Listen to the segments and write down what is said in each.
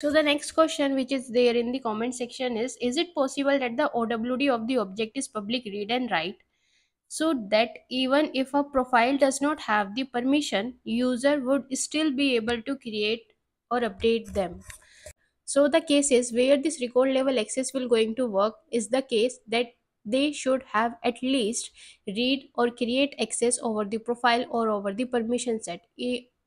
So the next question which is there in the comment section is, is it possible that the OWD of the object is public read and write? So that even if a profile does not have the permission, user would still be able to create or update them. So the cases where this record level access will going to work is the case that they should have at least read or create access over the profile or over the permission set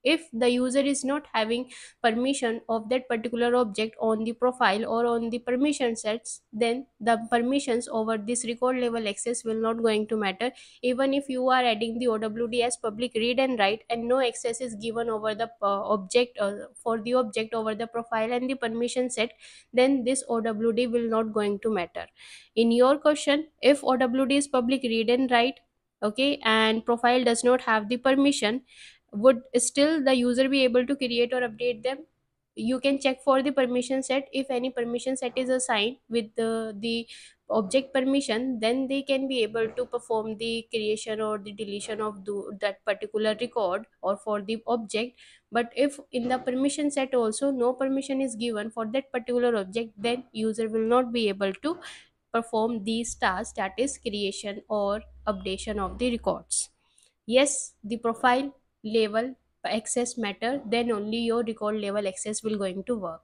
if the user is not having permission of that particular object on the profile or on the permission sets then the permissions over this record level access will not going to matter even if you are adding the OWD as public read and write and no access is given over the uh, object uh, for the object over the profile and the permission set then this OWD will not going to matter in your question if OWD is public read and write okay and profile does not have the permission would still the user be able to create or update them you can check for the permission set if any permission set is assigned with the, the object permission then they can be able to perform the creation or the deletion of the, that particular record or for the object but if in the permission set also no permission is given for that particular object then user will not be able to perform these tasks that is creation or updation of the records yes the profile level access matter then only your record level access will going to work